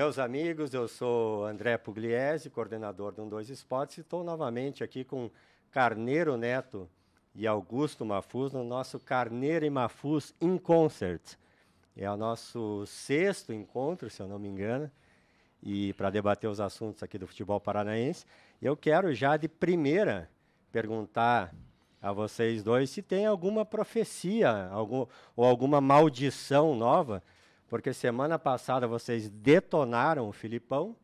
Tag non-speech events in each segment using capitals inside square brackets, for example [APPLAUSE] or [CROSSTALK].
Meus amigos, eu sou André Pugliese, coordenador do Dois Esportes, e estou novamente aqui com Carneiro Neto e Augusto Mafus no nosso Carneiro e Mafus in Concert. É o nosso sexto encontro, se eu não me engano, e para debater os assuntos aqui do futebol paranaense. Eu quero já de primeira perguntar a vocês dois se tem alguma profecia algum, ou alguma maldição nova porque semana passada vocês detonaram o Filipão.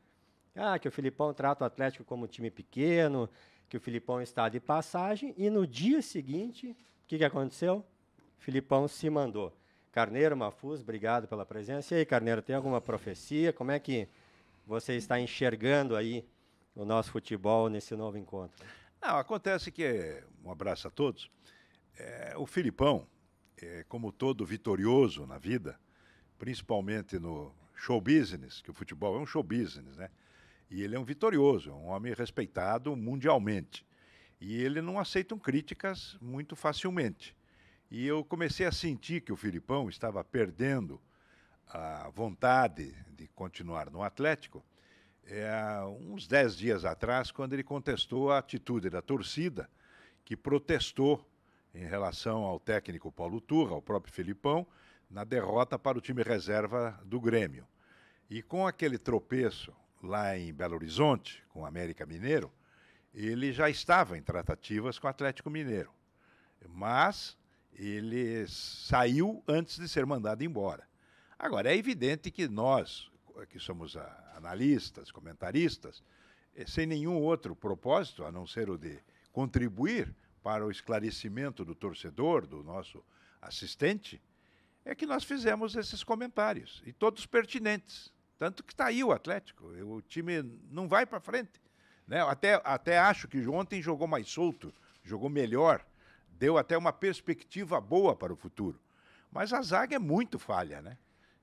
Ah, que o Filipão trata o Atlético como um time pequeno, que o Filipão está de passagem, e no dia seguinte, o que, que aconteceu? O Filipão se mandou. Carneiro Mafuz, obrigado pela presença. E aí, Carneiro, tem alguma profecia? Como é que você está enxergando aí o nosso futebol nesse novo encontro? Não, acontece que, um abraço a todos, é, o Filipão, é, como todo vitorioso na vida, principalmente no show business, que o futebol é um show business, né? E ele é um vitorioso, é um homem respeitado mundialmente. E ele não aceita críticas muito facilmente. E eu comecei a sentir que o Filipão estava perdendo a vontade de continuar no Atlético é, uns dez dias atrás, quando ele contestou a atitude da torcida, que protestou em relação ao técnico Paulo Turra, ao próprio Filipão, na derrota para o time reserva do Grêmio. E com aquele tropeço lá em Belo Horizonte, com o América Mineiro, ele já estava em tratativas com o Atlético Mineiro. Mas ele saiu antes de ser mandado embora. Agora, é evidente que nós, que somos analistas, comentaristas, eh, sem nenhum outro propósito a não ser o de contribuir para o esclarecimento do torcedor, do nosso assistente, é que nós fizemos esses comentários, e todos pertinentes. Tanto que está aí o Atlético, o time não vai para frente. Né? Até, até acho que ontem jogou mais solto, jogou melhor, deu até uma perspectiva boa para o futuro. Mas a zaga é muito falha, né?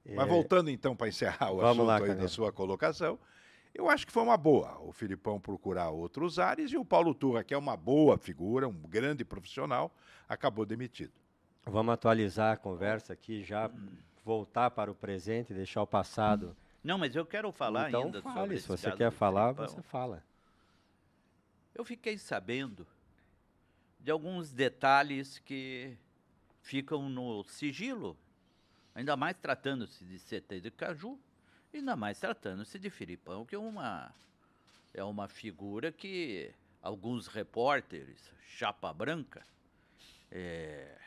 É... Mas voltando então para encerrar o Vamos assunto lá, aí da sua colocação, eu acho que foi uma boa o Filipão procurar outros ares e o Paulo Turra, que é uma boa figura, um grande profissional, acabou demitido. Vamos atualizar a conversa aqui, já voltar para o presente, deixar o passado. Não, mas eu quero falar então, ainda fale, sobre se você quer falar, você fala. Eu fiquei sabendo de alguns detalhes que ficam no sigilo, ainda mais tratando-se de CT de Caju, ainda mais tratando-se de Filipão, que é uma, é uma figura que alguns repórteres, chapa branca, é,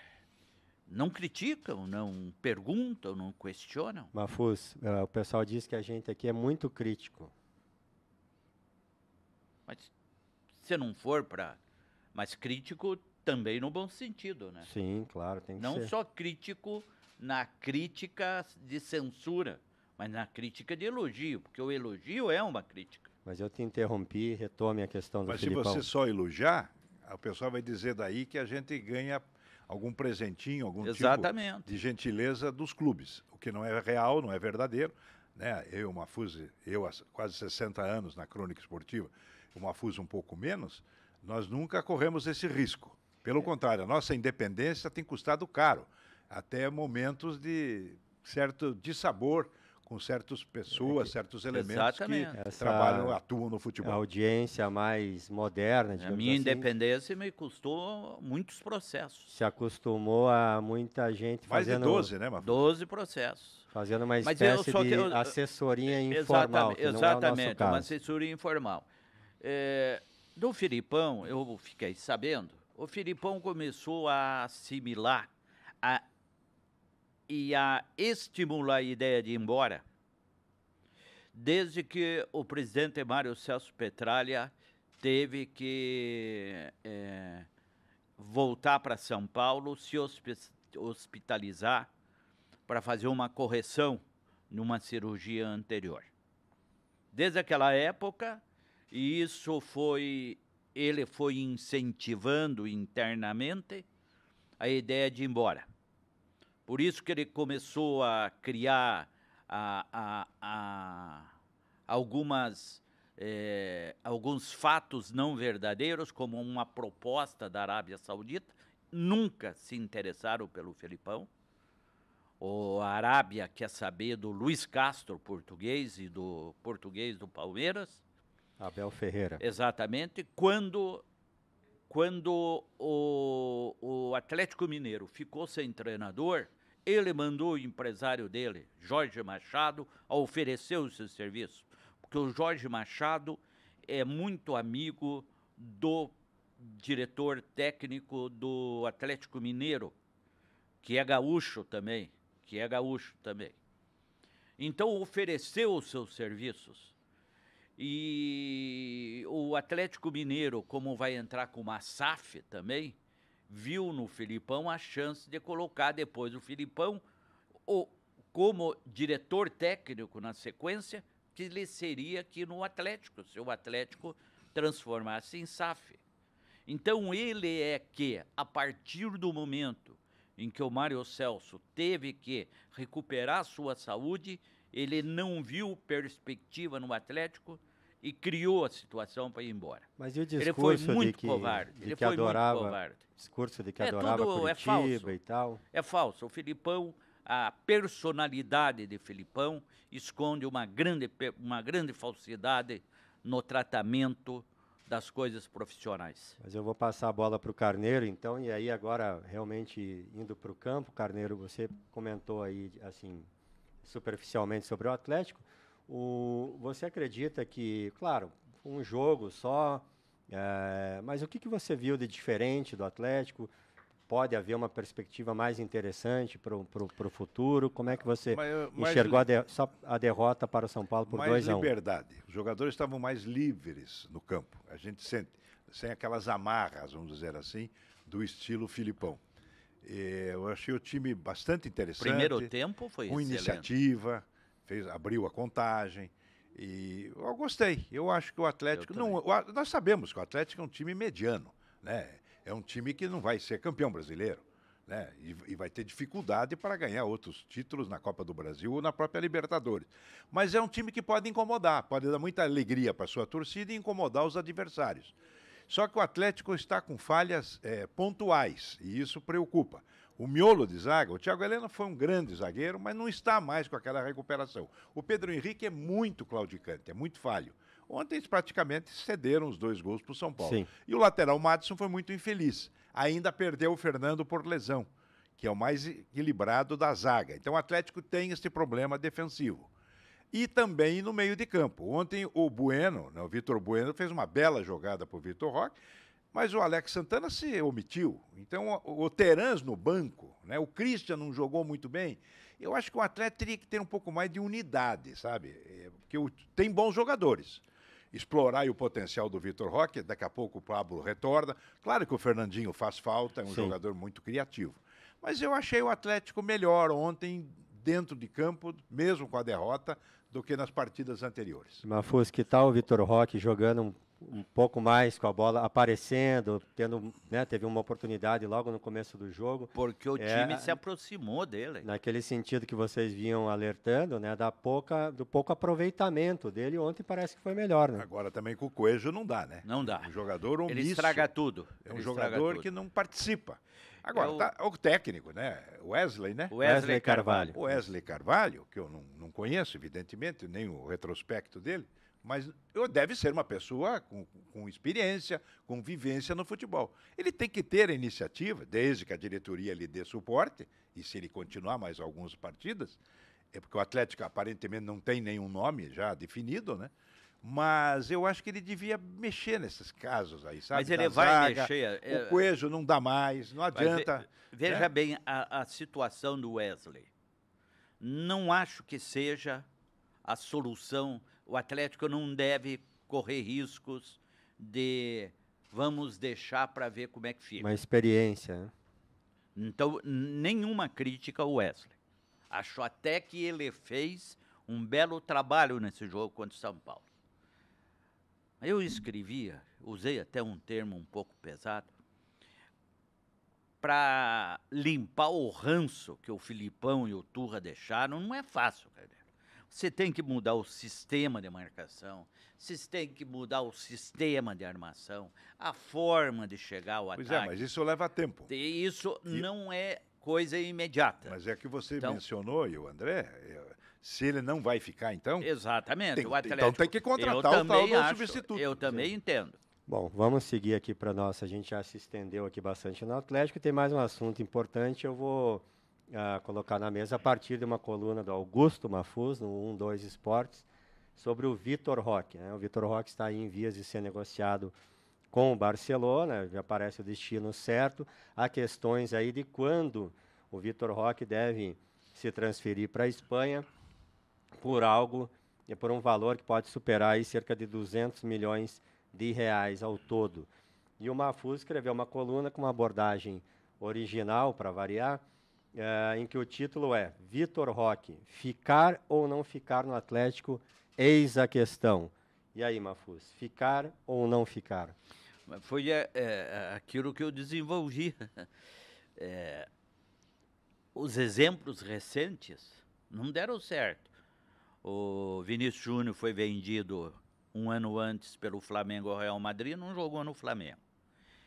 não criticam, não perguntam, não questionam. Mafus, é, o pessoal diz que a gente aqui é muito crítico. Mas se não for para. Mas crítico também no bom sentido, né? Sim, claro, tem que não ser. Não só crítico na crítica de censura, mas na crítica de elogio, porque o elogio é uma crítica. Mas eu te interrompi, retome a questão do Mas Filipão. se você só elogiar, o pessoal vai dizer daí que a gente ganha algum presentinho, algum tipo Exatamente. tipo de gentileza dos clubes, o que não é real, não é verdadeiro. Né? Eu, Mafuse, eu há quase 60 anos na crônica esportiva, o Mafuse um pouco menos, nós nunca corremos esse risco. Pelo é. contrário, a nossa independência tem custado caro, até momentos de certo dissabor sabor com certas pessoas, é certos elementos Exatamente. que Essa trabalham, atuam no futebol. É a audiência mais moderna, A minha assim, independência me custou muitos processos. Se acostumou a muita gente mais fazendo... Mais de 12, né, Mafu? 12 processos. Fazendo uma espécie eu, de assessoria informal, é Exatamente, é uma assessoria informal. É, do Filipão, eu fiquei sabendo, o Filipão começou a assimilar a, e a estimular a ideia de ir embora desde que o presidente Mário Celso Petralha teve que é, voltar para São Paulo, se hospitalizar para fazer uma correção numa cirurgia anterior. Desde aquela época, e isso foi ele foi incentivando internamente a ideia de ir embora. Por isso que ele começou a criar a, a, a algumas, é, alguns fatos não verdadeiros, como uma proposta da Arábia Saudita, nunca se interessaram pelo Felipão. O Arábia quer saber do Luiz Castro, português, e do português do Palmeiras. Abel Ferreira. Exatamente. Quando, quando o, o Atlético Mineiro ficou sem treinador, ele mandou o empresário dele, Jorge Machado, a oferecer o seu serviço, porque o Jorge Machado é muito amigo do diretor técnico do Atlético Mineiro, que é gaúcho também, que é gaúcho também. Então ofereceu os seus serviços. E o Atlético Mineiro, como vai entrar com uma SAF também, viu no Filipão a chance de colocar depois o Filipão o, como diretor técnico na sequência, que lhe seria aqui no Atlético, se o Atlético transformasse em SAF. Então ele é que, a partir do momento em que o Mário Celso teve que recuperar sua saúde, ele não viu perspectiva no Atlético, e criou a situação para ir embora. Mas e o discurso ele foi muito de que, covarde. De ele que foi adorava, muito covarde. Discurso de que é, adorava tudo, é Curitiba é e tal. É falso. O Filipão, a personalidade de Filipão esconde uma grande, uma grande falsidade no tratamento das coisas profissionais. Mas eu vou passar a bola para o Carneiro, então, e aí agora realmente indo para o campo, Carneiro, você comentou aí assim superficialmente sobre o Atlético, o, você acredita que, claro, um jogo só, é, mas o que, que você viu de diferente do Atlético? Pode haver uma perspectiva mais interessante para o futuro? Como é que você mas, mas, enxergou a, de, a, derrota para o São Paulo por 2 a 1 Mais liberdade. Os jogadores estavam mais livres no campo. A gente sente, sem aquelas amarras, vamos dizer assim, do estilo Filipão. Eu achei o time bastante interessante. Primeiro tempo foi Com excelente. iniciativa, fez, abriu a contagem. E eu gostei. Eu acho que o Atlético. Não, o, nós sabemos que o Atlético é um time mediano. Né? É um time que não vai ser campeão brasileiro. Né? E, e, vai ter dificuldade para ganhar outros títulos na Copa do Brasil ou na própria Libertadores. Mas é um time que pode incomodar, pode dar muita alegria para sua torcida e incomodar os adversários. Só que o Atlético está com falhas é, pontuais e isso preocupa. O miolo de zaga, o Thiago Helena foi um grande zagueiro, mas não está mais com aquela recuperação. O Pedro Henrique é muito claudicante, é muito falho. Ontem eles praticamente cederam os dois gols para o São Paulo. Sim. E o lateral Madison foi muito infeliz. Ainda perdeu o Fernando por lesão, que é o mais equilibrado da zaga. Então o Atlético tem esse problema defensivo. E também no meio de campo. Ontem o Bueno, né, o Vitor Bueno, fez uma bela jogada para o Vitor Roque mas o Alex Santana se omitiu. Então, o Terãs no banco, né? o Christian não jogou muito bem. Eu acho que o Atlético teria que ter um pouco mais de unidade, sabe? É, porque tem bons jogadores. Explorar o potencial do Vitor Roque, daqui a pouco o Pablo retorna. Claro que o Fernandinho faz falta, é um Sim. jogador muito criativo. Mas eu achei o Atlético melhor ontem, dentro de campo, mesmo com a derrota, do que nas partidas anteriores. Mafus, que tal o Vitor Roque jogando um um pouco mais com a bola aparecendo, tendo, né, teve uma oportunidade logo no começo do jogo. Porque o é, time se aproximou dele. Naquele sentido que vocês vinham alertando, né, da pouca, do pouco aproveitamento dele, ontem parece que foi melhor, né? Agora também com o Coelho não dá, né? Não dá. Um jogador omisso. Ele estraga tudo. É um Ele jogador que não participa. Agora, é o... Tá, o... técnico, né? Wesley, né? Wesley, Wesley Carvalho. Carvalho. Wesley Carvalho, que eu não, não conheço, evidentemente, nem o retrospecto dele. Mas deve ser uma pessoa com, com experiência, com vivência no futebol. Ele tem que ter a iniciativa, desde que a diretoria lhe dê suporte, e se ele continuar mais algumas partidas, é porque o Atlético aparentemente não tem nenhum nome já definido, né? Mas eu acho que ele devia mexer nesses casos aí, sabe? Mas ele da vai zaga, mexer. O é, é. Coelho não dá mais, não adianta. Ve veja né? bem a, a situação do Wesley. Não acho que seja a solução o Atlético não deve correr riscos de vamos deixar para ver como é que fica. Uma experiência. Né? Então, nenhuma crítica ao Wesley. Acho até que ele fez um belo trabalho nesse jogo contra o São Paulo. Eu escrevia, usei até um termo um pouco pesado, para limpar o ranço que o Filipão e o Turra deixaram, não é fácil, cara. Você tem que mudar o sistema de marcação, você tem que mudar o sistema de armação, a forma de chegar ao pois ataque. Pois é, mas isso leva tempo. E isso e... não é coisa imediata. Mas é que você então, mencionou, e o André, eh, se ele não vai ficar, então... Exatamente. Tem, então Atlético, então tem que contratar o tal acho, substituto. Eu também Sim. entendo. Bom, vamos seguir aqui para nós. A gente já se estendeu aqui bastante no Atlético. Tem mais um assunto importante. Eu vou colocar na mesa a partir de uma coluna do Augusto Mafuz, no 1, 2 Esportes, sobre o Vitor Roque. Né? O Vitor Roque está em vias de ser negociado com o Barcelona, já parece o destino certo. Há questões aí de quando o Vitor Roque deve se transferir para a Espanha por algo, por um valor que pode superar aí cerca de 200 milhões de reais ao todo. E o Mafuz escreveu uma coluna com uma abordagem original, para variar, é, em que o título é Vitor Roque, ficar ou não ficar no Atlético, eis a questão. E aí, Mafus, ficar ou não ficar? Foi é, é, aquilo que eu desenvolvi. [LAUGHS] É, os exemplos recentes não deram certo. O Vinícius Júnior foi vendido um ano antes pelo Flamengo ao Real Madrid, não jogou no Flamengo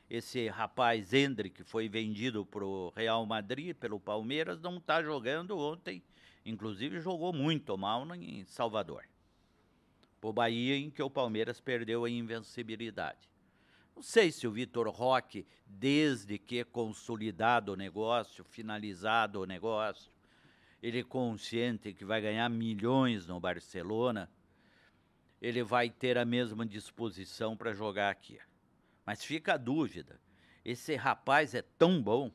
esse rapaz Endre, que foi vendido para o Real Madrid, pelo Palmeiras, não está jogando ontem. Inclusive jogou muito mal em Salvador. Para o Bahia, em que o Palmeiras perdeu a invencibilidade. Não sei se o Vitor Roque, desde que consolidado o negócio, finalizado o negócio, ele consciente que vai ganhar milhões no Barcelona, ele vai ter a mesma disposição para jogar aqui. Mas fica a dúvida: esse rapaz é tão bom,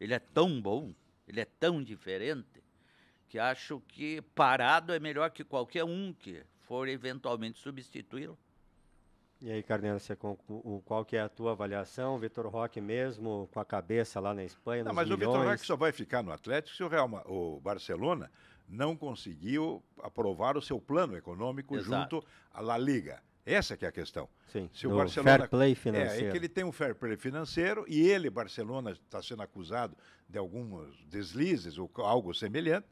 ele é tão bom, ele é tão diferente, que acho que parado é melhor que qualquer um que for eventualmente substituí-lo. E aí, Carneiro, o, qual que é a tua avaliação? Vitor Roque mesmo, com a cabeça lá na Espanha, não, mas milhões. o Vitor Roque só vai ficar no Atlético se o, Real, o Barcelona não conseguiu aprovar o seu plano econômico Exato. junto à La Liga. Essa que é a questão. Sim, Se o Barcelona, fair play financeiro. É, é que ele tem um fair play financeiro e ele, Barcelona, está sendo acusado de alguns deslizes ou algo semelhante.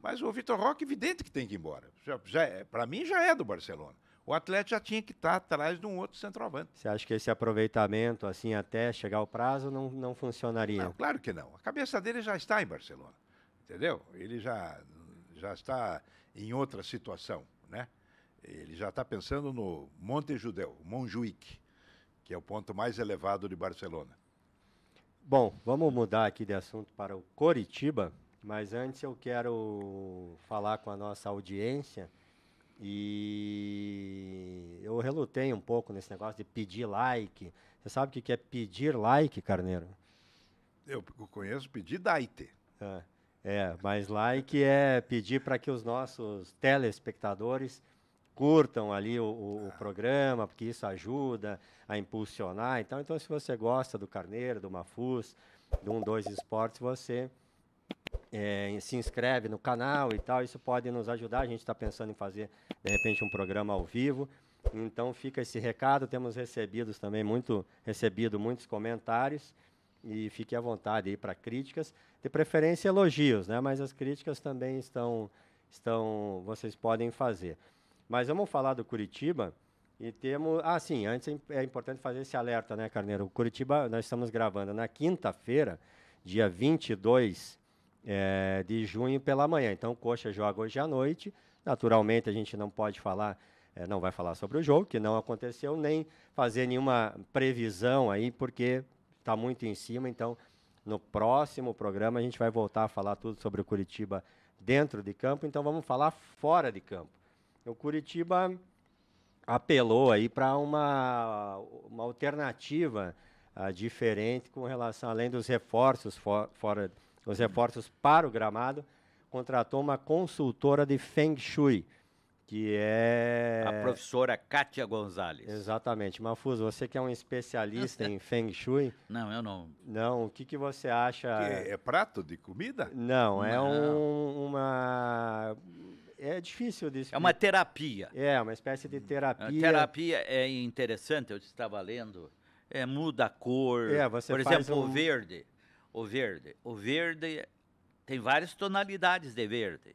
Mas o Vitor Roque, evidente que tem que ir embora. Já, já é, Para mim, já é do Barcelona. O Atlético já tinha que estar tá atrás de um outro centroavante. Você acha que esse aproveitamento, assim, até chegar ao prazo, não, não funcionaria? Não, claro que não. A cabeça dele já está em Barcelona. Entendeu? Ele já, já está em outra situação, né? Ele já está pensando no Monte Judeu, Montjuic, que é o ponto mais elevado de Barcelona. Bom, vamos mudar aqui de assunto para o Coritiba, mas antes eu quero falar com a nossa audiência e eu relutei um pouco nesse negócio de pedir like. Você sabe o que é pedir like, Carneiro? Eu conheço pedir daite. É, é mas like é pedir para que os nossos telespectadores curtam ali o, o, o, ah. programa, porque isso ajuda a impulsionar. Então, então, se você gosta do Carneiro, do Mafus, do um dois Esportes, você é, se inscreve no canal e tal. Isso pode nos ajudar. A gente está pensando em fazer, de repente, um programa ao vivo. Então fica esse recado. Temos recebido também muito recebido muitos comentários e fique à vontade aí para críticas, de preferência elogios, né? Mas as críticas também estão estão vocês podem fazer. Mas vamos falar do Curitiba. E temos. Ah, sim, antes é importante fazer esse alerta, né, Carneiro? O Curitiba, nós estamos gravando na quinta-feira, dia 22 é, eh, de junho, pela manhã. Então, o Coxa joga hoje à noite. Naturalmente, a gente não pode falar, é, não vai falar sobre o jogo, que não aconteceu, nem fazer nenhuma previsão aí, porque está muito em cima. Então, no próximo programa, a gente vai voltar a falar tudo sobre o Curitiba dentro de campo. Então, vamos falar fora de campo. O Curitiba apelou aí para uma, uma alternativa uh, diferente com relação, além dos reforços for, fora os reforços para o gramado, contratou uma consultora de Feng Shui, que é... A professora Kátia Gonzalez. Exatamente. Mafuso, você que é um especialista [LAUGHS] em Feng Shui... Não, eu não. Não, o que, que você acha... Que é, prato de comida? Não, é não. é um, uma é difícil disso. É uma terapia. É, uma espécie de uhum. terapia. A terapia é interessante, eu estava lendo. É, muda a cor. É, você Por exemplo, um... o verde. O verde. O verde tem várias tonalidades de verde.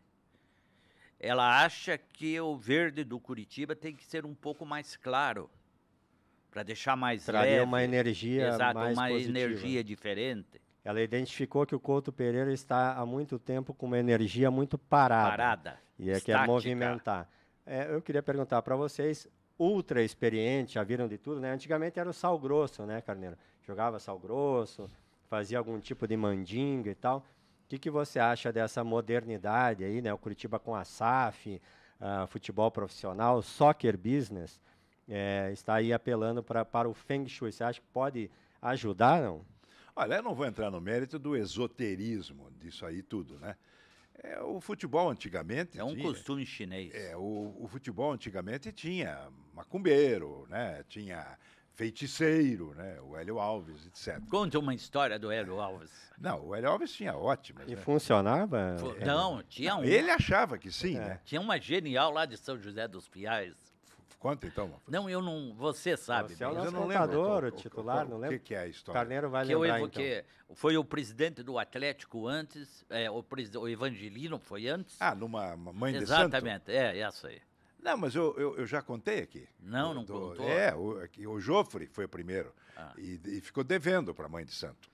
Ela acha que o verde do Curitiba tem que ser um pouco mais claro para deixar mais Traria leve. uma energia Exato, mais uma positiva. energia diferente ela identificou que o Couto Pereira está há muito tempo com uma energia muito parada. Parada. E é que é movimentar. É, eu queria perguntar para vocês, ultra experiente, já viram de tudo, né? Antigamente era o sal grosso, né, Carneiro? Jogava sal grosso, fazia algum tipo de mandinga e tal. O que, que você acha dessa modernidade aí, né? O Curitiba com a SAF, uh, ah, futebol profissional, soccer business, é, está aí apelando pra, para o Feng Shui. Você acha que pode ajudar, não? Olha, eu não vou entrar no mérito do esoterismo disso aí tudo, né? É, o futebol antigamente. É um tinha, costume chinês. É, o, o, futebol antigamente tinha macumbeiro, né? Tinha feiticeiro, né? O Hélio Alves, etc. Conta uma história do Hélio Alves. Não, o Hélio Alves tinha ótimas. E né? funcionava? Não, tinha um. Ele achava que sim, é. né? Tinha uma genial lá de São José dos Piais. Conta então. Não, eu não. Você sabe. Você é o nosso contador, o titular, não lembro. O que, é a história? Carneiro vai que lembrar, eu, que então. Foi o presidente do Atlético antes, é, o, o Evangelino foi antes. Ah, numa mãe de de Exatamente, é, essa é aí. Não, mas eu, eu, eu, já contei aqui. Não, do, não contou. É, o, é o Joffre foi o primeiro ah. e, e, ficou devendo para a mãe de santo.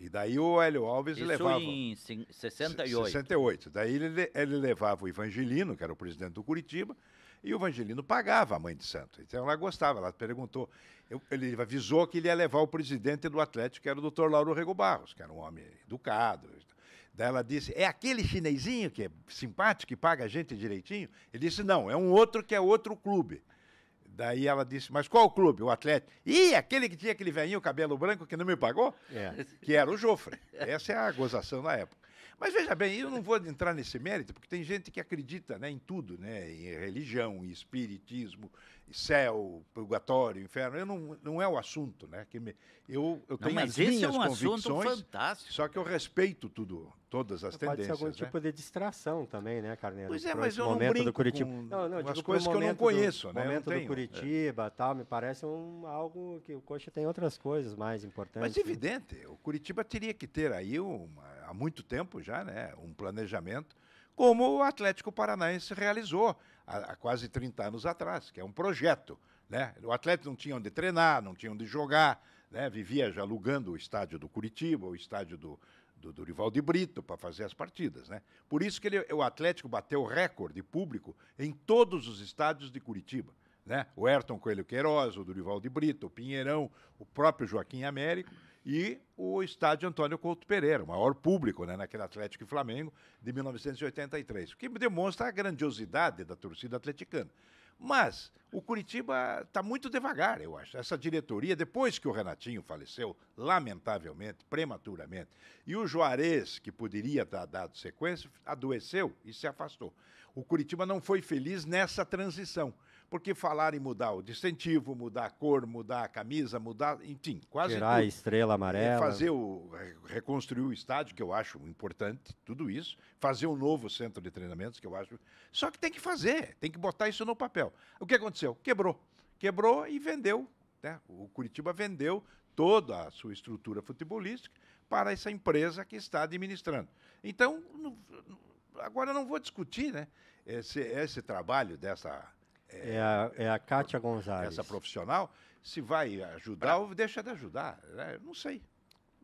E daí o Hélio Alves Isso levava... em 68. 68. Daí ele, ele levava o Evangelino, que era o presidente do Curitiba, e o evangelino pagava a mãe de santo. Então ela gostava, ela perguntou. Eu, ele avisou que ele ia levar o presidente do Atlético, que era o doutor Lauro Rego Barros, que era um homem educado. Daí ela disse: É aquele chinesinho que é simpático, que paga a gente direitinho? Ele disse: Não, é um outro que é outro clube. Daí ela disse, mas qual o clube? O Atlético. Ih, aquele que tinha aquele velhinho, cabelo branco, que não me pagou? É. Que era o Jofre. Essa é a gozação da época. Mas veja bem, eu não vou entrar nesse mérito, porque tem gente que acredita né, em tudo, né, em religião, em espiritismo, céu, purgatório, inferno. Eu não, não é o assunto, né? Que me, eu, eu tenho não, as é minhas é um convicções, só que eu respeito tudo, todas as tendências. Pode ser algum né? tipo de distração também, né, Carneiro? Pois é, mas eu não brinco do Curitiba. Com, não, não, as coisas que eu não conheço, do, né? momento do né, é. Curitiba, é. tal, me parece um, algo que o Coxa tem outras coisas mais importantes. Mas né. evidente, né? o Curitiba teria que ter aí uma há muito tempo já, né, um planejamento, como o Atlético Paranaense realizou há, há quase 30 anos atrás, que é um projeto. Né? O Atlético não tinha onde treinar, não tinha onde jogar, né? vivia já alugando o estádio do Curitiba, o estádio do, do Durival de Brito para fazer as partidas, né? Por isso que ele, o Atlético bateu recorde público em todos os estádios de Curitiba, né? O Ayrton Coelho Queiroz, o Durival de Brito, o Pinheirão, o próprio Joaquim Américo e o estádio Antônio Couto Pereira, o maior público né, naquele Atlético e Flamengo de 1983, o que demonstra a grandiosidade da torcida atleticana. Mas o Curitiba está muito devagar, eu acho. Essa diretoria, depois que o Renatinho faleceu, lamentavelmente, prematuramente, e o Juarez, que poderia ter dado sequência, adoeceu e se afastou. O Curitiba não foi feliz nessa transição. Porque falar em mudar o distintivo, mudar a cor, mudar a camisa, mudar, enfim, quase Tirar tudo. a estrela amarela. É fazer o reconstruir o estádio, que eu acho importante, tudo isso, fazer um novo centro de treinamentos, que eu acho. Só que tem que fazer, tem que botar isso no papel. O que aconteceu? Quebrou. Quebrou e vendeu, né? O Curitiba vendeu toda a sua estrutura futebolística para essa empresa que está administrando. Então, agora não vou discutir né, esse, esse trabalho dessa é, a, é a Kátia Gonzalez. Essa profissional, se vai ajudar pra... ou deixa de ajudar. Né? Não sei.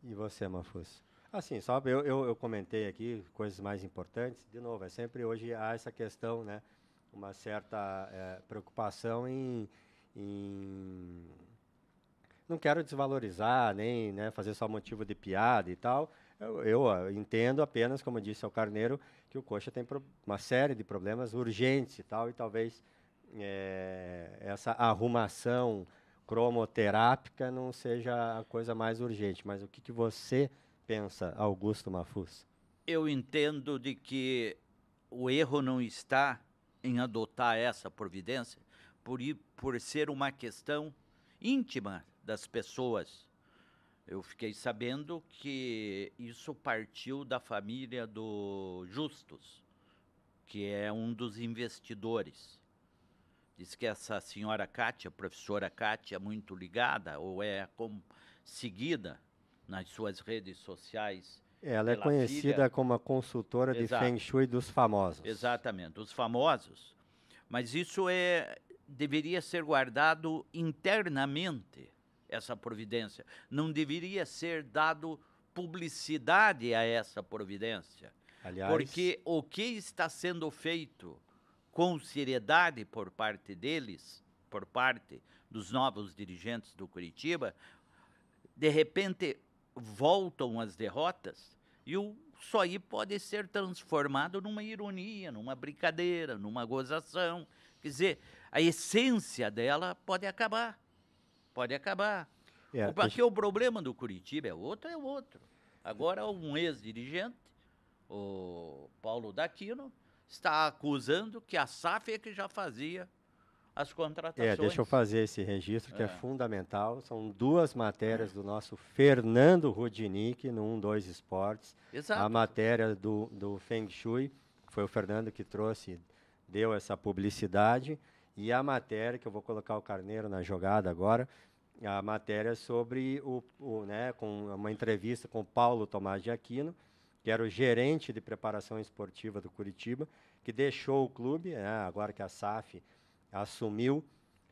E você, Mafus? Assim, sabe, eu, eu, eu, comentei aqui coisas mais importantes. De novo, é sempre hoje há essa questão, né? Uma certa é, preocupação em, em, Não quero desvalorizar, nem né, fazer só motivo de piada e tal. Eu, eu entendo apenas, como disse ao Carneiro, que o Coxa tem uma série de problemas urgentes e tal, e talvez é, essa arrumação cromoterápica não seja a coisa mais urgente. Mas o que, que você pensa, Augusto Mafus? Eu entendo de que o erro não está em adotar essa providência por, ir, por ser uma questão íntima das pessoas. Eu fiquei sabendo que isso partiu da família do Justus, que é um dos investidores. Diz que essa senhora Kátia, professora Kátia, é muito ligada ou é com, seguida nas suas redes sociais. Ela é conhecida filha. como a consultora Exato. de Feng Shui dos famosos. Exatamente, os famosos. Mas isso é deveria ser guardado internamente essa providência. Não deveria ser dado publicidade a essa providência. Aliás, porque o que está sendo feito com seriedade por parte deles, por parte dos novos dirigentes do Curitiba, de repente voltam as derrotas e o só aí pode ser transformado numa ironia, numa brincadeira, numa gozação. Quer dizer, a essência dela pode acabar. Pode acabar. É, o, porque é... o problema do Curitiba é outro, é outro. Agora, um ex-dirigente, o Paulo Daquino, está acusando que a SAF é que já fazia as contratações. É, deixa eu fazer esse registro que é, é fundamental. São duas matérias é. do nosso Fernando Rodinick no 1, 2 Esportes. Exato. A matéria do, do Feng Shui, foi o Fernando que trouxe, deu essa publicidade. E a matéria, que eu vou colocar o Carneiro na jogada agora, a matéria sobre o, o né, com uma entrevista com Paulo Tomás de Aquino, que era o gerente de preparação esportiva do Curitiba, que deixou o clube, né, agora que a SAF assumiu.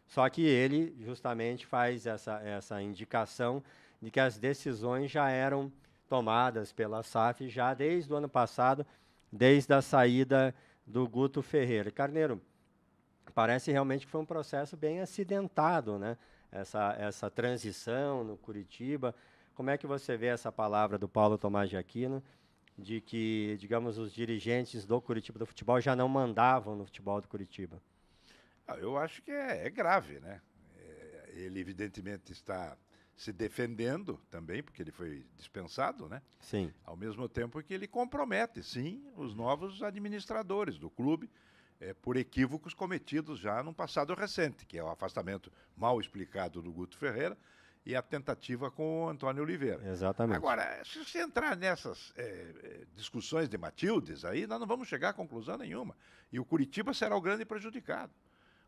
Só que ele justamente faz essa, essa indicação de que as decisões já eram tomadas pela SAF já desde o ano passado, desde a saída do Guto Ferreira. Carneiro, parece realmente que foi um processo bem acidentado, né? Essa, essa transição no Curitiba. Como é que você vê essa palavra do Paulo Tomás de Aquino? de que, digamos, os dirigentes do Curitiba do futebol já não mandavam no futebol do Curitiba? Ah, eu acho que é, é grave, né? É, ele evidentemente está se defendendo também, porque ele foi dispensado, né? Sim. Ao mesmo tempo que ele compromete, sim, os novos administradores do clube é, por equívocos cometidos já num passado recente, que é o afastamento mal explicado do Guto Ferreira e a tentativa com o Antônio Oliveira. Exatamente. Agora, se você entrar nessas é, discussões de Matildes, aí nós não vamos chegar a conclusão nenhuma. E o Curitiba será o grande prejudicado.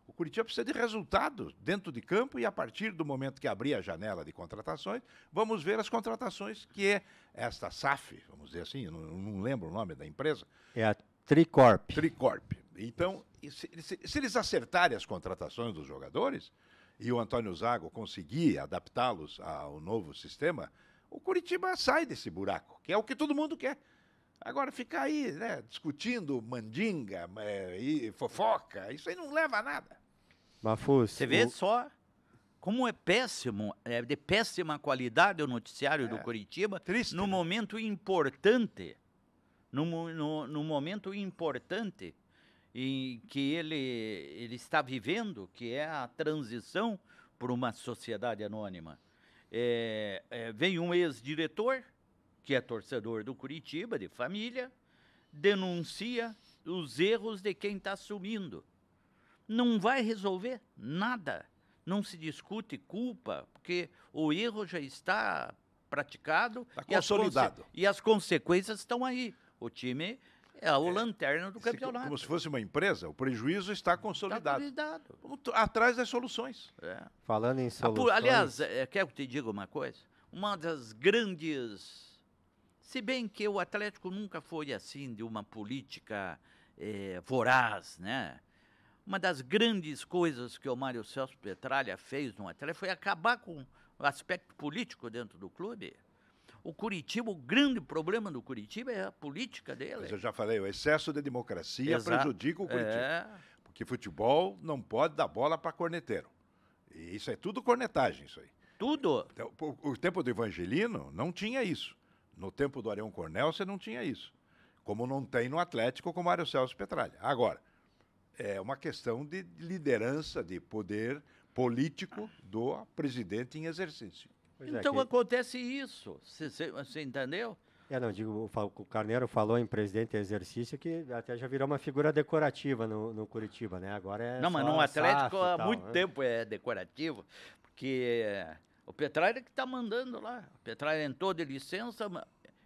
O Curitiba precisa de resultados dentro de campo e a partir do momento que abrir a janela de contratações, vamos ver as contratações que é esta SAF, vamos dizer assim, não, não lembro o nome da empresa. É a Tricorp. Tricorp. Então, se, se, se eles acertarem as contratações dos jogadores, e o Antônio Zago conseguir adaptá-los ao novo sistema, o Curitiba sai desse buraco, que é o que todo mundo quer. Agora, ficar aí né, discutindo mandinga é, e fofoca, isso aí não leva a nada. Mafus, Você vê o... só como é péssimo, é de péssima qualidade o noticiário é, do Curitiba triste, no né? momento importante. No, no, no momento importante em que ele, ele está vivendo, que é a transição para uma sociedade anônima. É, é, vem um ex-diretor, que é torcedor do Curitiba, de família, denuncia os erros de quem está assumindo. Não vai resolver nada. Não se discute culpa, porque o erro já está praticado consolidado. Tá e, as e as consequências estão aí. O time é o é. lanterna do campeonato. Como se fosse uma empresa, o prejuízo está tá consolidado. Está consolidado. Atrás das soluções. É. Falando em ah, soluções... Aliás, é, é, quer que eu te diga uma coisa? Uma das grandes... Se bem que o Atlético nunca foi assim, de uma política é, voraz, né? Uma das grandes coisas que o Mário Celso Petralha fez no Atlético foi acabar com o aspecto político dentro do clube. O Curitiba, o grande problema do Curitiba é a política dele. Mas eu já falei, o excesso de democracia Exato. prejudica o é. Curitiba. É. Porque futebol não pode dar bola para corneteiro. E isso é tudo cornetagem, isso aí. Tudo. Então, o, o tempo do Evangelino não tinha isso. No tempo do Arião Cornel, você não tinha isso. Como não tem no Atlético com Mário Celso Petralha. Agora, é uma questão de liderança, de poder político do presidente em exercício. Pois é, então é que... acontece isso. Você entendeu? É, não, digo, o Carneiro falou em presidente exercício que até já virou uma figura decorativa no, no Curitiba, né? Agora é. Não, mas no Atlético há tal, muito né? tempo é decorativo, porque eh, o Petralha que está mandando lá. O Petralha entrou de licença,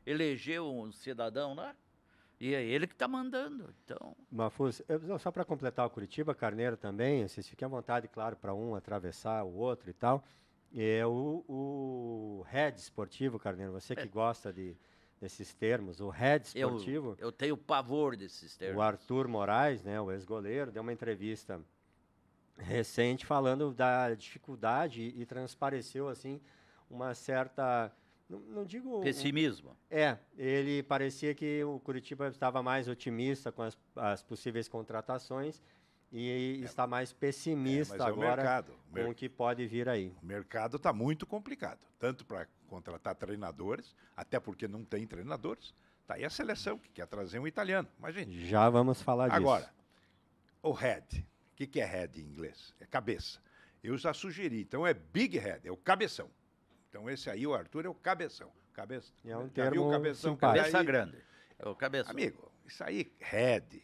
elegeu um cidadão lá. E é ele que está mandando, então... Mafus, eu, só para completar o Curitiba, Carneiro também, vocês assim, fiquem à vontade, claro, para um atravessar o outro e tal, é o, o head esportivo, Carneiro, você que é. gosta de, desses termos, o head esportivo. Eu, eu tenho pavor desses termos. O Arthur Moraes, né, o ex-goleiro, deu uma entrevista recente falando da dificuldade e transpareceu assim uma certa não, não digo pessimismo. Um, é, ele parecia que o Curitiba estava mais otimista com as, as possíveis contratações e é, está mais pessimista é, agora é o mercado. com o que pode vir aí. O mercado está muito complicado, tanto para contratar treinadores, até porque não tem treinadores. Está aí a seleção que quer trazer um italiano, imagina. Já vamos falar agora, disso. Agora, o head. O que, que é head em inglês? É cabeça. Eu já sugeri, então é big head, é o cabeção. Então esse aí, o Arthur, é o cabeção. Cabeça, é um termo cabeção, cabeça grande. É o cabeção. Amigo, isso aí, head,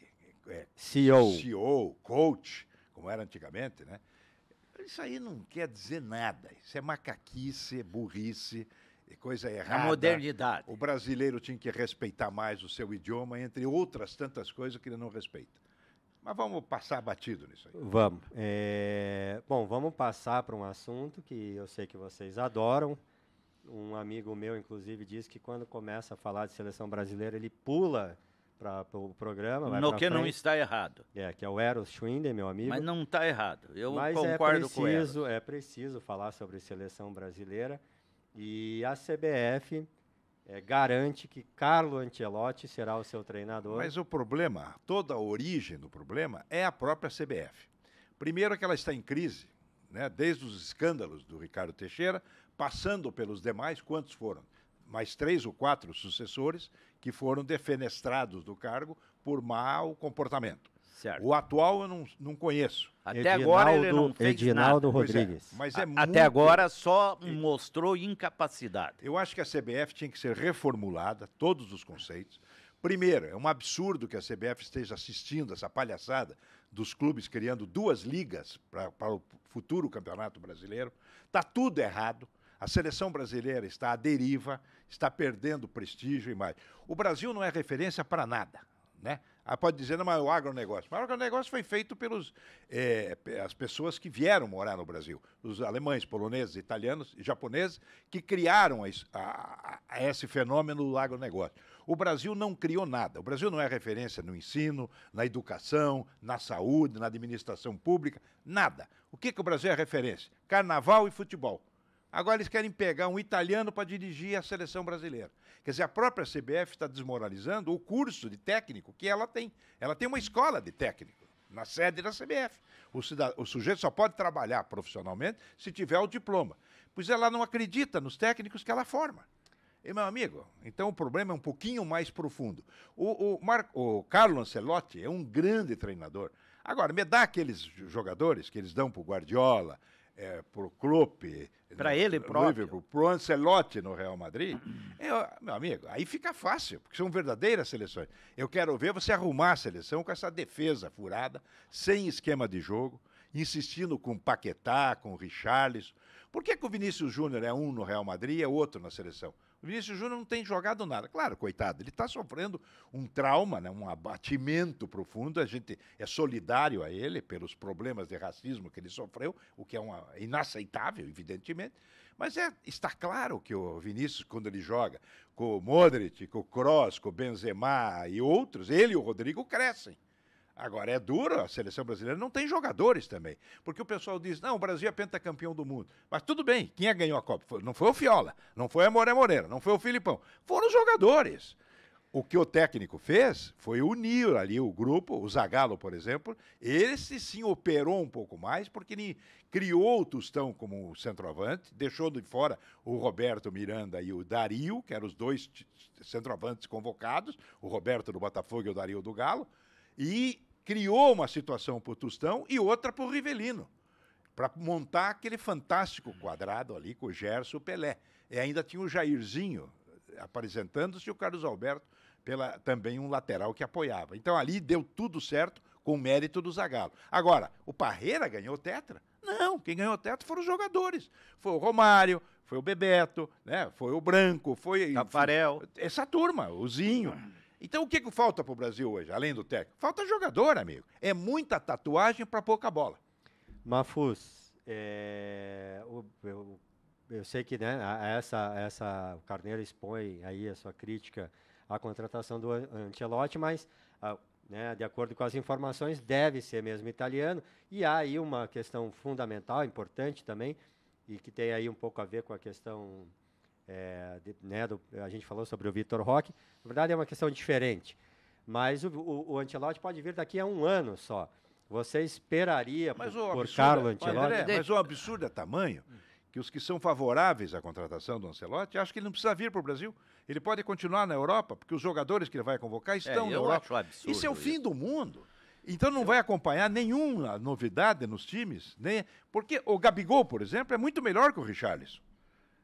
é, CEO. CEO, coach, como era antigamente, né? Isso aí não quer dizer nada. Isso é macaquice, é burrice, é coisa é errada. A modernidade. O brasileiro tinha que respeitar mais o seu idioma, entre outras tantas coisas que ele não respeita. Mas vamos passar batido nisso aí. Vamos. É... Bom, vamos passar para um assunto que eu sei que vocês adoram. Um amigo meu, inclusive, diz que quando começa a falar de seleção brasileira, ele pula para o programa. No que frente. não está errado. É, que é o Eros Schwinden, meu amigo. Mas não está errado. Eu Mas é concordo é preciso, com ele. É preciso falar sobre seleção brasileira. E a CBF é, garante que Carlo Ancelotti será o seu treinador. Mas o problema, toda a origem do problema é a própria CBF. Primeiro é que ela está em crise, né, desde os escândalos do Ricardo Teixeira, passando pelos demais, quantos foram? mais três ou quatro sucessores que foram defenestrados do cargo por mau comportamento. Certo. O atual eu não, não conheço. Até Edinaldo, agora ele não fez Edinaldo nada. É, Rodrigues. É, mas é a, muito... Até agora só mostrou incapacidade. Eu acho que a CBF tinha que ser reformulada, todos os conceitos. Primeiro, é um absurdo que a CBF esteja assistindo essa palhaçada dos clubes criando duas ligas para o futuro campeonato brasileiro. Está tudo errado. A seleção brasileira está à deriva está perdendo prestígio e mais. O Brasil não é referência para nada. Né? Ah, pode dizer, não, mas o agronegócio. Mas o agronegócio foi feito pelas é, eh, as pessoas que vieram morar no Brasil. Os alemães, poloneses, italianos e japoneses que criaram a, a, a esse fenômeno do agronegócio. O Brasil não criou nada. O Brasil não é referência no ensino, na educação, na saúde, na administração pública, nada. O que, que o Brasil é referência? Carnaval e futebol. Agora eles querem pegar um italiano para dirigir a seleção brasileira. Quer dizer, a própria CBF está desmoralizando o curso de técnico que ela tem. Ela tem uma escola de técnico na sede da CBF. O, cidad... o sujeito só pode trabalhar profissionalmente se tiver o diploma. Pois ela não acredita nos técnicos que ela forma. E, meu amigo, então o problema é um pouquinho mais profundo. O, o, Mar... o Carlo Ancelotti é um grande treinador. Agora, me dá aqueles jogadores que eles dão para o Guardiola, é, o Klopp, para ele próprio, para o Ancelotti no Real Madrid, eu, meu amigo, aí fica fácil, porque são verdadeiras seleções. Eu quero ver você arrumar a seleção com essa defesa furada, sem esquema de jogo, insistindo com Paquetá, com Richarlison. Por que, que o Vinícius Júnior é um no Real Madrid e é outro na seleção? O Vinícius Júnior não tem jogado nada. Claro, coitado, ele está sofrendo um trauma, né, um abatimento profundo. A gente é solidário a ele pelos problemas de racismo que ele sofreu, o que é uma, inaceitável, evidentemente. Mas é, está claro que o Vinícius, quando ele joga com o Modric, com o Kroos, com o Benzema e outros, ele e o Rodrigo crescem. Agora, é duro, a seleção brasileira não tem jogadores também. Porque o pessoal diz, não, o Brasil é pentacampeão do mundo. Mas tudo bem, quem é ganhou a Copa? Não foi o Fiola, não foi a Moré Moreira, não foi o Filipão. Foram os jogadores. O que o técnico fez foi unir ali o grupo, o Zagallo, por exemplo. Esse sim operou um pouco mais, porque ele criou o Tostão como centroavante, deixou de fora o Roberto Miranda e o Dario, que eram os dois centroavantes convocados, o Roberto do Botafogo e o Dario do Galo. E criou uma situação para o Tostão e outra para o Rivelino, para montar aquele fantástico quadrado ali com o Gerson o Pelé. E ainda tinha o Jairzinho eh, apresentando-se e o Carlos Alberto pela também um lateral que apoiava. Então ali deu tudo certo com o mérito do Zagallo. Agora, o Parreira ganhou o tetra? Não, quem ganhou o tetra foram os jogadores. Foi o Romário, foi o Bebeto, né? Foi o Branco, foi Tafarel. Essa turma, o Zinho. Então o que, que falta para o Brasil hoje, além do técnico? Falta jogador, amigo. É muita tatuagem para pouca bola. Mafus, é, eu, eu, sei que né, essa, essa, o Carneiro expõe aí a sua crítica à contratação do Ancelotti, mas né, de acordo com as informações, deve ser mesmo italiano. E há aí uma questão fundamental, importante também, e que tem aí um pouco a ver com a questão é, de, né, do, a gente falou sobre o Vitor Roque, na verdade é uma questão diferente. Mas o, o, o Ancelotti pode vir daqui a um ano só. Você esperaria mas por, por é- Carlos Ancelotti? Mas, mas o absurdo é tamanho que os que são favoráveis à contratação do Ancelotti acham que ele não precisa vir para o Brasil. Ele pode continuar na Europa, porque os jogadores que ele vai convocar é, estão é, na Europa. Absurdo, isso é o fim do mundo. Então não vai acompanhar nenhuma novidade nos times, nem porque o Gabigol, por exemplo, é muito melhor que o Richarlison.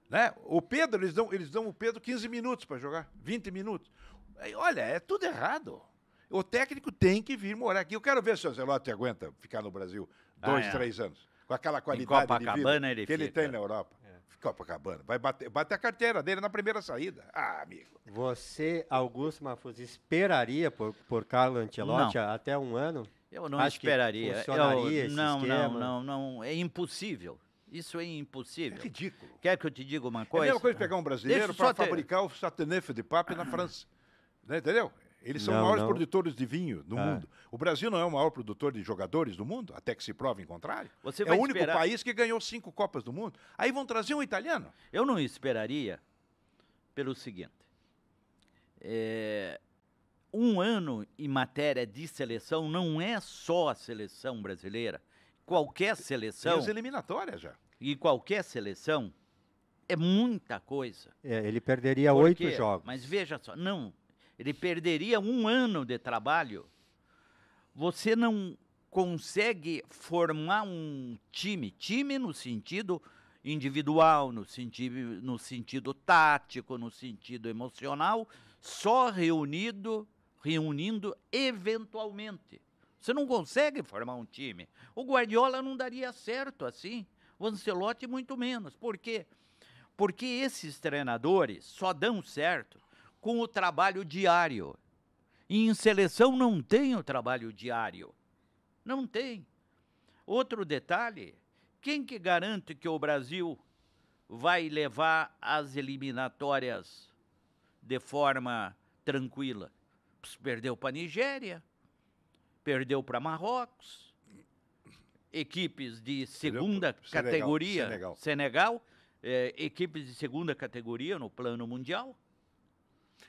Né? O Pedro, eles dão, eles dão o Pedro 15 minutos para jogar, 20 minutos. Aí, olha, é tudo errado. O técnico tem que vir morar aqui. Eu quero ver se o Ancelotti aguenta ficar no Brasil dois, ah, é. três anos. Com aquela qualidade de vida ele que ele fica. tem na Europa. É. Copacabana. Vai bater, bater a carteira dele na primeira saída. Ah, amigo. Você, Augusto Mafuz, esperaria por, por Carlo Ancelotti não. até um ano? Eu não Acho esperaria. Eu, não, não, não, não. É impossível. Isso é impossível. É ridículo. Quer que eu te diga uma coisa? É a mesma coisa pegar um brasileiro para fabricar o satenefe de pape na [COUGHS] França. Né, entendeu? Eles são os maiores não. produtores de vinho do ah. mundo. O Brasil não é o maior produtor de jogadores do mundo, até que se prove em contrário. Você é o único esperar... país que ganhou cinco Copas do Mundo. Aí vão trazer um italiano. Eu não esperaria pelo seguinte: é... um ano em matéria de seleção não é só a seleção brasileira. Qualquer seleção. Tem as eliminatórias já e qualquer seleção, é muita coisa. É, ele perderia oito jogos. Mas veja só, não. Ele perderia um ano de trabalho. Você não consegue formar um time. Time no sentido individual, no sentido, no sentido tático, no sentido emocional, só reunido, reunindo eventualmente. Você não consegue formar um time. O Guardiola não daria certo assim. O Ancelotti muito menos. Por quê? Porque esses treinadores só dão certo com o trabalho diário. E em seleção não tem o trabalho diário. Não tem. Outro detalhe, quem que garante que o Brasil vai levar as eliminatórias de forma tranquila? perdeu para a Nigéria, perdeu para Marrocos, equipes de segunda Senegal, categoria, Senegal, Senegal é, equipes de segunda categoria no plano mundial.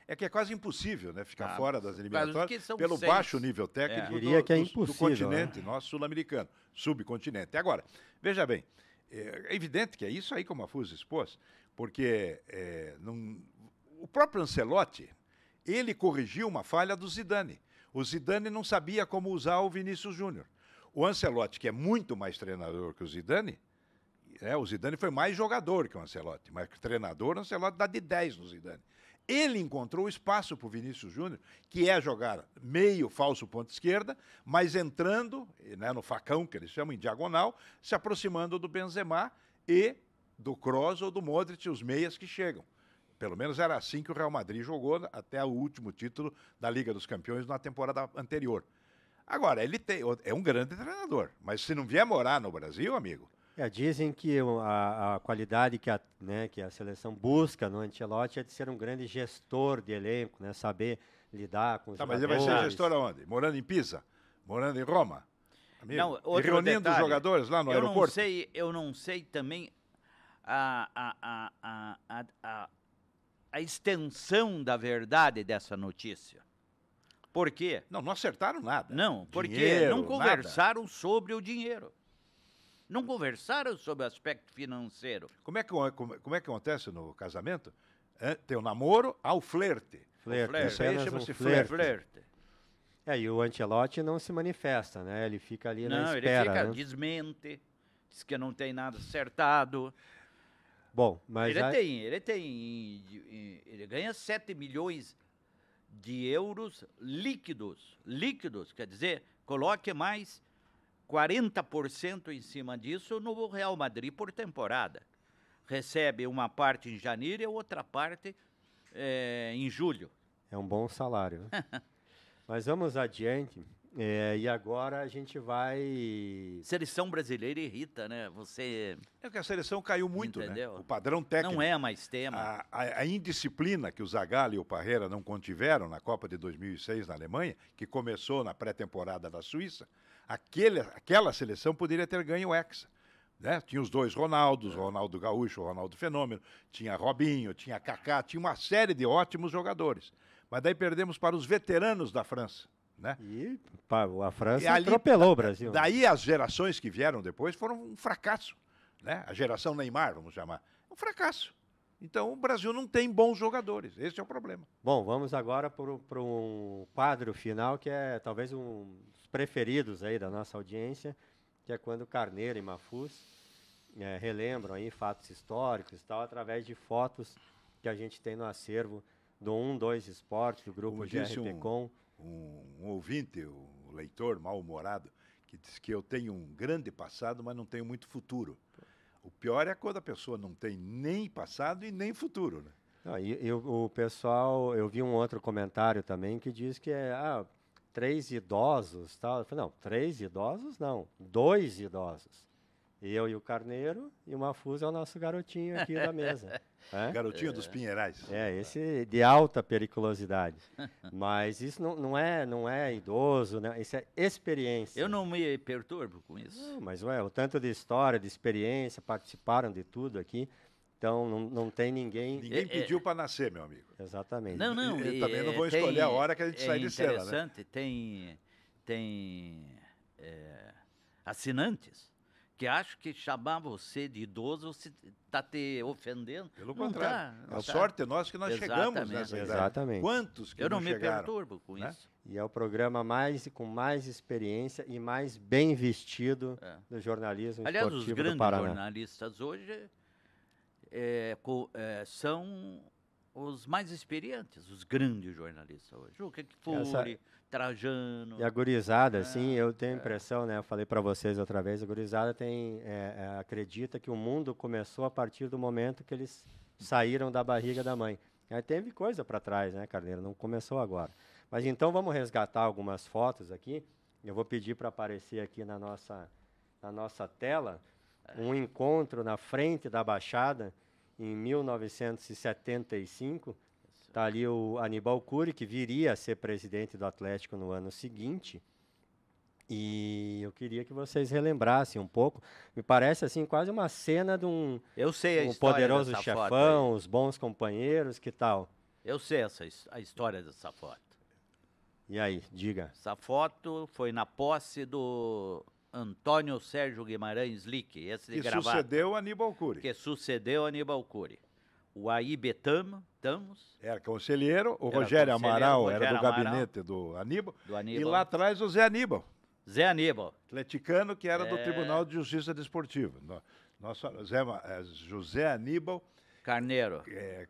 É que é quase impossível, né, ficar ah, fora das eliminatórias pelo seis. baixo nível é. técnico é. do, que é impossível, do continente, né? nosso sul-americano, subcontinente. Agora, veja bem, é, é evidente que é isso aí como a FUS expôs, porque é, o próprio Ancelotti, ele corrigiu uma falha do Zidane. O Zidane não sabia como usar o Vinícius Júnior. O Ancelotti, que é muito mais treinador que o Zidane, é, o Zidane foi mais jogador que o Ancelotti, mas treinador, o Ancelotti dá de 10 no Zidane. Ele encontrou espaço para o Vinícius Júnior, que é jogar meio falso ponto esquerda, mas entrando né, no facão, que eles chamam, em diagonal, se aproximando do Benzema e do Kroos ou do Modric, os meias que chegam. Pelo menos era assim que o Real Madrid jogou até o último título da Liga dos Campeões na temporada anterior. Agora, ele tem, é um grande treinador, mas se não vier morar no Brasil, amigo. É, dizem que a, a qualidade que a, né, que a seleção busca no Ancelotti é de ser um grande gestor de elenco, né, saber lidar com os tá, Mas ele vai ser gestor aonde? Morando em Pisa? Morando em Roma? Amigo, não, outro reunindo detalhe, os jogadores lá no eu aeroporto? Não sei, eu não sei também a, a, a, a, a, a extensão da verdade dessa notícia. Por quê? Não, não acertaram nada. Não, porque dinheiro, não conversaram nada. sobre o dinheiro. Não conversaram sobre o aspecto financeiro. Como é que, como, como é que acontece no casamento? É, tem o namoro ao flerte. Flerte. flerte. Isso aí chama-se flerte. flerte. É, e o Antelote não se manifesta, né? Ele fica ali não, na espera. Não, ele fica, né? desmente, diz que não tem nada acertado. Bom, mas... Ele tem, ele tem, ele ganha 7 milhões de euros líquidos. Líquidos, quer dizer, coloque mais 40% em cima disso no Real Madrid por temporada. Recebe uma parte em janeiro e outra parte é, em julho. É um bom salário. Né? [LAUGHS] Mas vamos adiante. É, e agora a gente vai. Seleção brasileira irrita, né? Você. É que a seleção caiu muito, né? Entendeu? né? O padrão técnico. Não é mais tema. A, a, a indisciplina que o Zagallo e o Parreira não contiveram na Copa de 2006 na Alemanha, que começou na pré-temporada da Suíça, aquele, aquela seleção poderia ter ganho o Hexa. Né? Tinha os dois Ronaldos, é. Ronaldo Gaúcho, Ronaldo Fenômeno, tinha Robinho, tinha Kaká, tinha uma série de ótimos jogadores. Mas daí perdemos para os veteranos da França. Né? E pá, a França e ali, atropelou o Brasil. Daí as gerações que vieram depois foram um fracasso. Né? A geração Neymar, vamos chamar. É um fracasso. Então o Brasil não tem bons jogadores, esse é o problema. Bom, vamos agora para um quadro final que é talvez um dos preferidos aí da nossa audiência, que é quando Carneiro e Mafus é, relembram aí fatos históricos tal, através de fotos que a gente tem no acervo do 1, 2 Esporte, do grupo GRPcom. Um um, um ouvinte, um leitor mal-humorado, que diz que eu tenho um grande passado, mas não tenho muito futuro. O pior é quando a pessoa não tem nem passado e nem futuro, né? Não, e, e o, pessoal, eu vi um outro comentário também que diz que é ah, três idosos, tal. Eu falei, não, três idosos não, dois idosos. Eu e o Carneiro e o Mafuso é o nosso garotinho aqui da mesa. [LAUGHS] É? Garotinho é. dos Pinheirais. É, esse é de alta periculosidade. [LAUGHS] Mas isso não, não, é, não é idoso, né? isso é experiência. Eu não me perturbo com isso. Não, mas ué, o tanto de história, de experiência, participaram de tudo aqui. Então não, não tem ninguém. Ninguém é, é. pediu é, para nascer, meu amigo. Exatamente. Não, não. E, também não vou tem, escolher a hora que a gente é sair de cena. Né? Interessante, tem tem é, assinantes que acho que chamar você de idoso, você está te ofendendo. Pelo não tá, contrário. Tá, a tá. sorte é nossa que nós Exatamente. chegamos nessa idade. Exatamente. Quantos que Eu não, não me chegaram, perturbo com né? isso. E é o programa mais com mais experiência e mais bem vestido é. do jornalismo Aliás, esportivo do Paraná. Aliás, os grandes jornalistas hoje é, co, é, são os mais experientes, os grandes jornalistas hoje. o que Essa... Trajano. E a gurizada, é, eu tenho a é. impressão, né? Eu falei para vocês outra vez, a gurizada tem, é, é, acredita que o mundo começou a partir do momento que eles saíram da barriga da mãe. Aí teve coisa para trás, né, Carneiro? Não começou agora. Mas então vamos resgatar algumas fotos aqui. Eu vou pedir para aparecer aqui na nossa, na nossa tela um encontro na frente da Baixada em 1975 Está ali o Aníbal Cury, que viria a ser presidente do Atlético no ano seguinte. E eu queria que vocês relembrassem um pouco. Me parece assim quase uma cena de um Eu sei um poderoso chefão, os bons companheiros, que tal? Eu sei essa a história dessa foto. E aí, diga. Essa foto foi na posse do Antônio Sérgio Guimarães Lick, esse de que gravata, sucedeu Aníbal Cury. Que sucedeu Aníbal Cury o aib Betama, tamos Era conselheiro, o era Rogério conselheiro, Amaral Rogério era do Amaral, gabinete do Aníbal, do Aníbal. E lá atrás o Zé Aníbal. Zé Aníbal. Atleticano, que era é... do Tribunal de Justiça Desportiva. Nosso Zé, é, José Aníbal. Carneiro. É,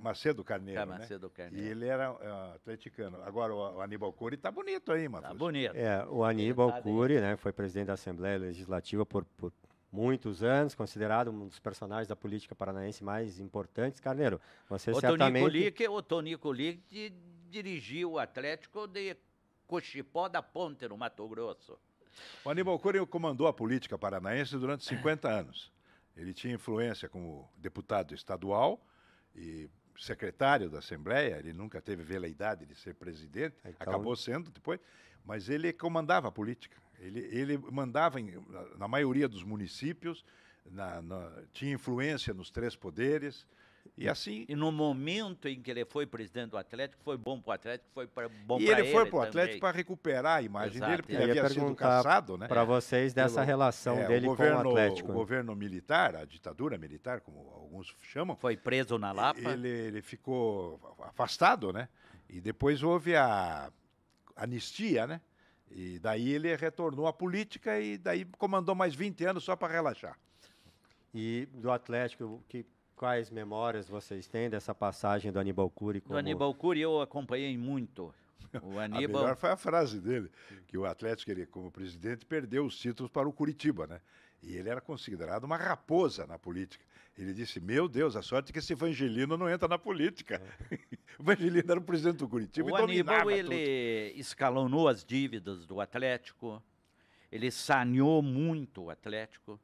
Macedo Carneiro, tá, Macedo né? Carneiro. E ele era uh, atleticano. Agora, o, Aníbal Cury está bonito aí, Matheus. Está bonito. É, o Aníbal tá Cury né, foi presidente da Assembleia Legislativa por, por muitos anos, considerado um dos personagens da política paranaense mais importantes. Carneiro, você o certamente... Tonico o Tonico Ligue dirigiu o Atlético de Cochipó da Ponte, no Mato Grosso. O Aníbal Cury comandou a política paranaense durante 50 anos. Ele tinha influência como deputado estadual e secretário da Assembleia, ele nunca teve veleidade de ser presidente, então... acabou sendo depois mas ele comandava é a política. Ele, ele mandava em, na maioria dos municípios, na, na, tinha influência nos três poderes. E assim. E no momento em que ele foi presidente do Atlético, foi bom para o Atlético, foi pra, bom para ele. E ele foi para o Atlético para recuperar a imagem Exato, dele, porque ele havia sido caçado, né? Para vocês dessa Pelo, relação é, dele o governo, com o Atlético. O né? governo militar, a ditadura militar, como alguns chamam. Foi preso na Lapa. Ele, ele ficou afastado, né? E depois houve a anistia, né? E daí ele retornou à política e daí comandou mais 20 anos só para relaxar. E do Atlético, que quais memórias vocês têm dessa passagem do Aníbal Cury? Como... Do Aníbal Cury eu acompanhei muito. O [LAUGHS] Aníbal... A melhor foi a frase dele, que o Atlético, ele, como presidente, perdeu os títulos para o Curitiba, né? E ele era considerado uma raposa na política. Ele disse: Meu Deus, a sorte é que esse Evangelino não entra na política. É. [LAUGHS] o Evangelino era o presidente do Curitiba o e dominava Aníbal, ele tudo. escalonou as dívidas do Atlético, ele saneou muito o Atlético.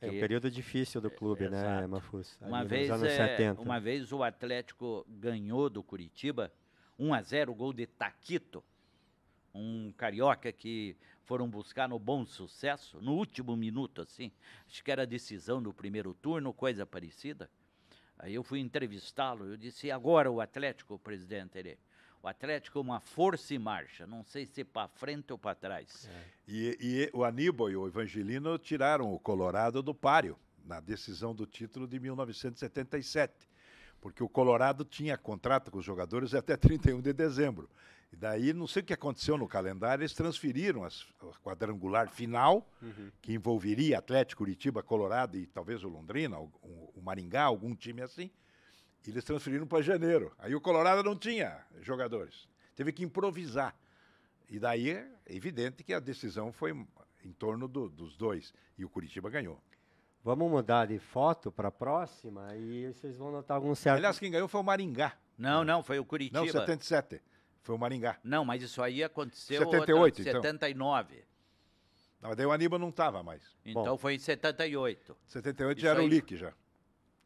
É um período difícil do clube, né, é, né, Mafus? Uma Ali, vez, é, uma vez o Atlético ganhou do Curitiba 1 a 0 gol de Taquito, um carioca que foram buscar no bom sucesso, no último minuto, assim. Acho que era decisão do primeiro turno, coisa parecida. Aí eu fui entrevistá-lo, eu disse, e agora o Atlético, presidente? Ele, o Atlético é uma força em marcha, não sei se para frente ou para trás. É. E, e, o Aníbal e o Evangelino tiraram o Colorado do páreo na decisão do título de 1977, porque o Colorado tinha contrato com os jogadores até 31 de dezembro. E daí, não sei o que aconteceu no calendário, eles transferiram a quadrangular final, uhum. que envolveria Atlético, Curitiba, Colorado e talvez o Londrina, o, o Maringá, algum time assim. E eles transferiram para janeiro. Aí o Colorado não tinha jogadores. Teve que improvisar. E daí é evidente que a decisão foi em torno do, dos dois. E o Curitiba ganhou. Vamos mudar de foto para a próxima e vocês vão notar algum certo. Aliás, quem ganhou foi o Maringá. Não, não, foi o Curitiba. Não, 77. Foi o Maringá. Não, mas isso aí aconteceu em 78, outra, 79. Então. Não, mas daí o Aníbal não estava mais. Então Bom, foi em 78. 78 isso já era aí... o LIC já.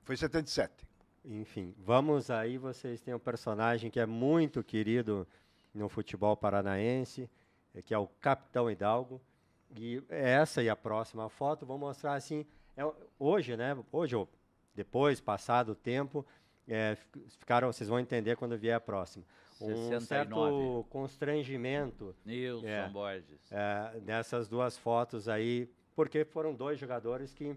Foi 77. Enfim, vamos aí, vocês têm um personagem que é muito querido no futebol paranaense, é, que é o Capitão Hidalgo. E é essa e a próxima foto vão mostrar assim, é, hoje, né? Hoje ou depois, passado o tempo, é, ficaram, vocês vão entender quando vier a próxima um 69. certo constrangimento. Nilson é, Borges. É, nessas duas fotos aí, porque foram dois jogadores que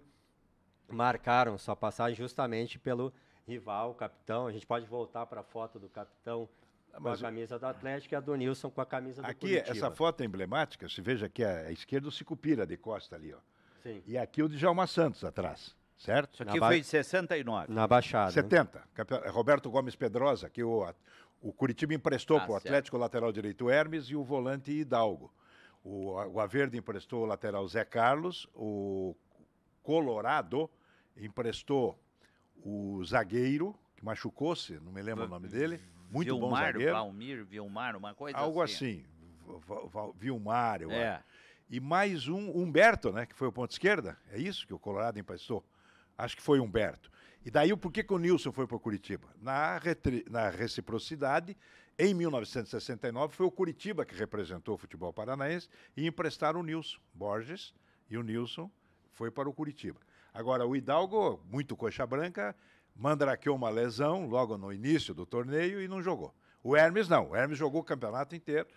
marcaram sua passagem justamente pelo rival, capitão. A gente pode voltar para a foto do capitão ah, com Mas, a camisa do Atlético e a do Nilson com a camisa do aqui, Curitiba. Aqui, essa foto é emblemática. Se veja aqui é à esquerda o Sicupira de Costa ali, ó. Sim. E aqui o Djalma Santos atrás, certo? Isso aqui ba... foi de 69. Na Baixada. 70. Né? É Roberto Gomes Pedrosa, que o, o Curitiba emprestou ah, para o Atlético o lateral direito Hermes e o volante Hidalgo. O, o Averde emprestou o lateral Zé Carlos, o Colorado emprestou o zagueiro, que machucou-se, não me lembro v o nome dele. Muito Vilmar, bom zagueiro. Valmir, Vilmar, uma coisa Algo assim. assim. Vilmar, eu é. acho. E mais um, Humberto, né, que foi o ponto esquerda. É isso que o Colorado emprestou? Acho que foi Humberto. E daí, por que, que o Nilson foi para Curitiba? Na, retri... na reciprocidade, em 1969, foi o Curitiba que representou o futebol paranaense e emprestaram o Nilson Borges e o Nilson foi para o Curitiba. Agora, o Hidalgo, muito coxa branca, mandraqueou uma lesão logo no início do torneio e não jogou. O Hermes não. O Hermes jogou o campeonato inteiro,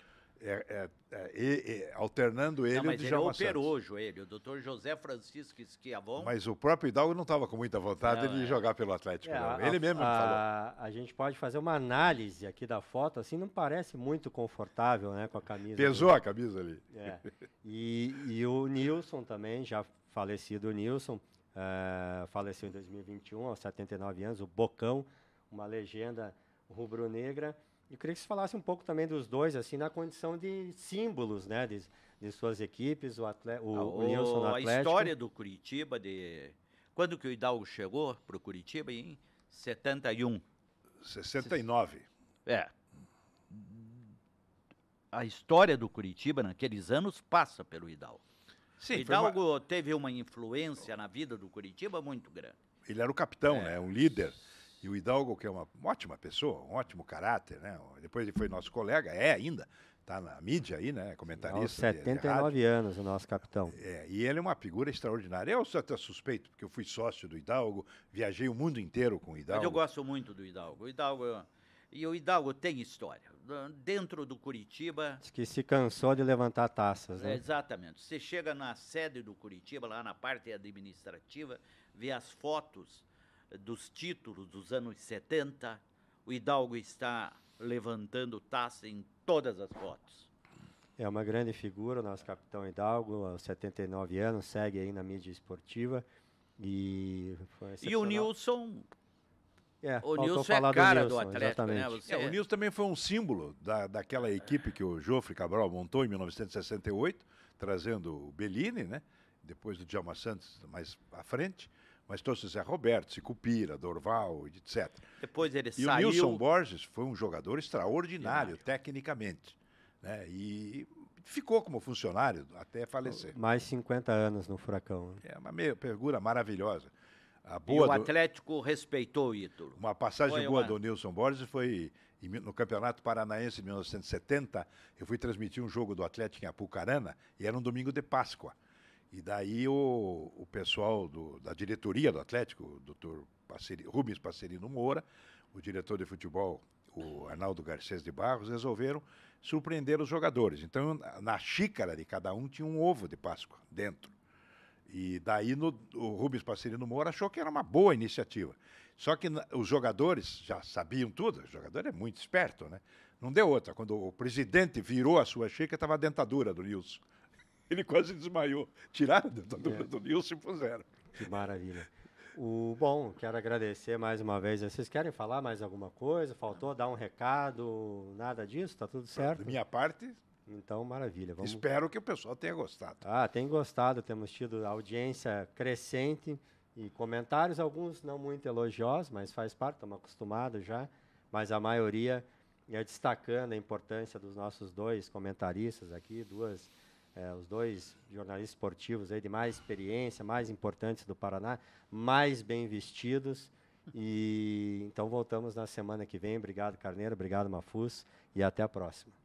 é, é, é, alternando ele não, mas o Djalma ele operou Santos. o joelho, o doutor José Francisco Esquiavon. Mas o próprio Hidalgo não estava com muita vontade não, de é. jogar pelo Atlético, é, não. Ele mesmo a, falou. A gente pode fazer uma análise aqui da foto, assim, não parece muito confortável, né, com a camisa. Pesou ali. a camisa ali. É. E, e, o Nilson também, já falecido o Nilson, uh, faleceu em 2021, aos 79 anos, o Bocão, uma legenda rubro-negra. Eu queria que você falasse um pouco também dos dois, assim, na condição de símbolos, né, de, de suas equipes, o, atle o, ah, o Nilson no Atlético. A história do Curitiba, de quando que o Hidalgo chegou para o Curitiba, em 71. 69. É. A história do Curitiba naqueles anos passa pelo Hidalgo. Sim, Hidalgo uma... teve uma influência na vida do Curitiba muito grande. Ele era o capitão, é. né? Um líder. E o Hidalgo, que é uma ótima pessoa, um ótimo caráter, né? Depois ele foi nosso colega, é ainda, está na mídia aí, né? Comentarista. Aos 79 de anos, o nosso capitão. É, e ele é uma figura extraordinária. Eu sou até suspeito, porque eu fui sócio do Hidalgo, viajei o mundo inteiro com o Hidalgo. Mas eu gosto muito do Hidalgo. O Hidalgo. É- e o Hidalgo tem história. Dentro do Curitiba. Diz que se cansou de levantar taças, né? É, exatamente. Você chega na sede do Curitiba, lá na parte administrativa, vê as fotos dos títulos dos anos 70, o Hidalgo está levantando taça em todas as fotos. É uma grande figura, o nosso capitão Hidalgo, aos 79 anos, segue aí na mídia esportiva. E, e o Nilson. É, o Nilson é cara do, Nilson, do Atlético, né? Você... É, o Nilson também foi um símbolo da, daquela equipe que o Jofre Cabral montou em 1968, trazendo o Bellini, né? Depois do Djalma Santos mais à frente. Mas trouxe então, Zé Roberto, Cicupira, Dorval, etc. Depois ele e saiu... E o Nilson Borges foi um jogador extraordinário, tecnicamente. Né? E ficou como funcionário até falecer. Mais 50 anos no Furacão. É uma pergura maravilhosa. A boa e o Atlético do... respeitou o Ítalo. Uma passagem foi boa uma... do Nilson Borges foi no Campeonato Paranaense de 1970. Eu fui transmitir um jogo do Atlético em Apucarana e era um domingo de Páscoa. E daí o, o pessoal do, da diretoria do Atlético, o doutor Rubens Passerino Moura, o diretor de futebol, o Arnaldo Garcês de Barros, resolveram surpreender os jogadores. Então, na xícara de cada um tinha um ovo de Páscoa dentro. E daí no, o Rubens Passerino Moura achou que era uma boa iniciativa. Só que os jogadores já sabiam tudo, o jogador é muito esperto, né? Não deu outra. Quando o presidente virou a sua xícara, estava a dentadura do Nilson. Ele quase desmaiou. Tiraram do, do, é. do Nilson e puseram. Que maravilha. O, bom, quero agradecer mais uma vez. Vocês querem falar mais alguma coisa? Faltou dar um recado? Nada disso? está tudo certo? Da minha parte. Então, maravilha. Vamos... Espero que o pessoal tenha gostado. Ah, tem gostado. Temos tido audiência crescente e comentários, alguns não muito elogiosos, mas faz parte, estamos acostumados já. Mas a maioria é destacando a importância dos nossos dois comentaristas aqui, duas é, os dois jornalistas esportivos aí de mais experiência, mais importantes do Paraná, mais bem vestidos. E então voltamos na semana que vem. Obrigado, Carneiro. Obrigado, Mafus. E até a próxima.